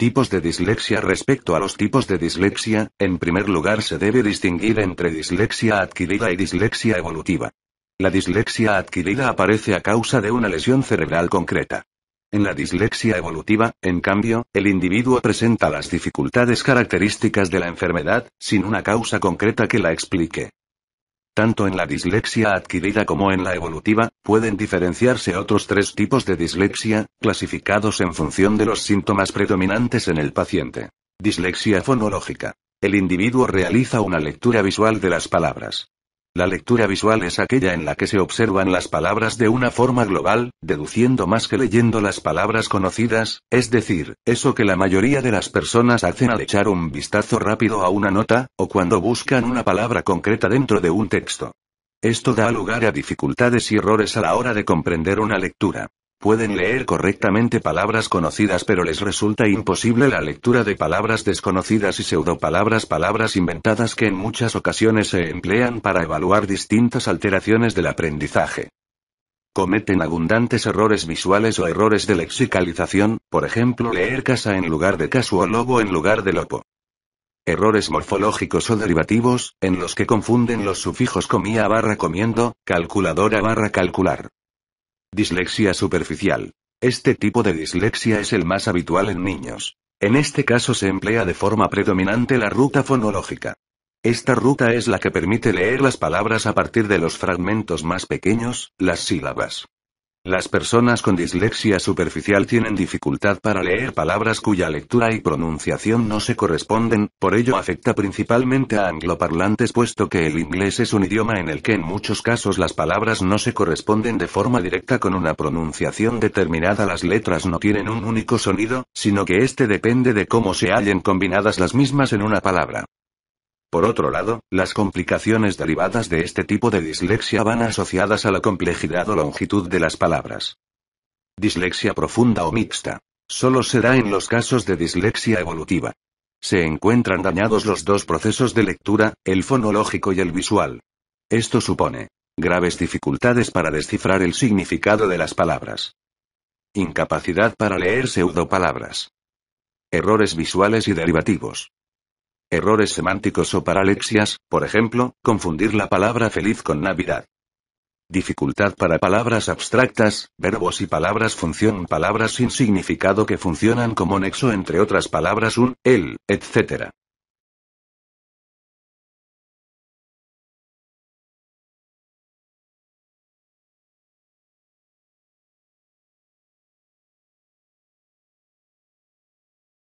Tipos de dislexia Respecto a los tipos de dislexia, en primer lugar se debe distinguir entre dislexia adquirida y dislexia evolutiva. La dislexia adquirida aparece a causa de una lesión cerebral concreta. En la dislexia evolutiva, en cambio, el individuo presenta las dificultades características de la enfermedad, sin una causa concreta que la explique. Tanto en la dislexia adquirida como en la evolutiva, pueden diferenciarse otros tres tipos de dislexia, clasificados en función de los síntomas predominantes en el paciente. Dislexia fonológica. El individuo realiza una lectura visual de las palabras. La lectura visual es aquella en la que se observan las palabras de una forma global, deduciendo más que leyendo las palabras conocidas, es decir, eso que la mayoría de las personas hacen al echar un vistazo rápido a una nota, o cuando buscan una palabra concreta dentro de un texto. Esto da lugar a dificultades y errores a la hora de comprender una lectura. Pueden leer correctamente palabras conocidas pero les resulta imposible la lectura de palabras desconocidas y pseudopalabras, palabras inventadas que en muchas ocasiones se emplean para evaluar distintas alteraciones del aprendizaje. Cometen abundantes errores visuales o errores de lexicalización, por ejemplo leer casa en lugar de caso o lobo en lugar de lopo errores morfológicos o derivativos, en los que confunden los sufijos comía barra comiendo, calculadora barra calcular. Dislexia superficial. Este tipo de dislexia es el más habitual en niños. En este caso se emplea de forma predominante la ruta fonológica. Esta ruta es la que permite leer las palabras a partir de los fragmentos más pequeños, las sílabas. Las personas con dislexia superficial tienen dificultad para leer palabras cuya lectura y pronunciación no se corresponden, por ello afecta principalmente a angloparlantes puesto que el inglés es un idioma en el que en muchos casos las palabras no se corresponden de forma directa con una pronunciación determinada. Las letras no tienen un único sonido, sino que este depende de cómo se hallen combinadas las mismas en una palabra. Por otro lado, las complicaciones derivadas de este tipo de dislexia van asociadas a la complejidad o longitud de las palabras. Dislexia profunda o mixta. Solo se da en los casos de dislexia evolutiva. Se encuentran dañados los dos procesos de lectura, el fonológico y el visual. Esto supone graves dificultades para descifrar el significado de las palabras. Incapacidad para leer pseudopalabras. Errores visuales y derivativos. Errores semánticos o paralexias, por ejemplo, confundir la palabra feliz con Navidad. Dificultad para palabras abstractas, verbos y palabras función, palabras sin significado que funcionan como nexo entre otras palabras un, el, etc.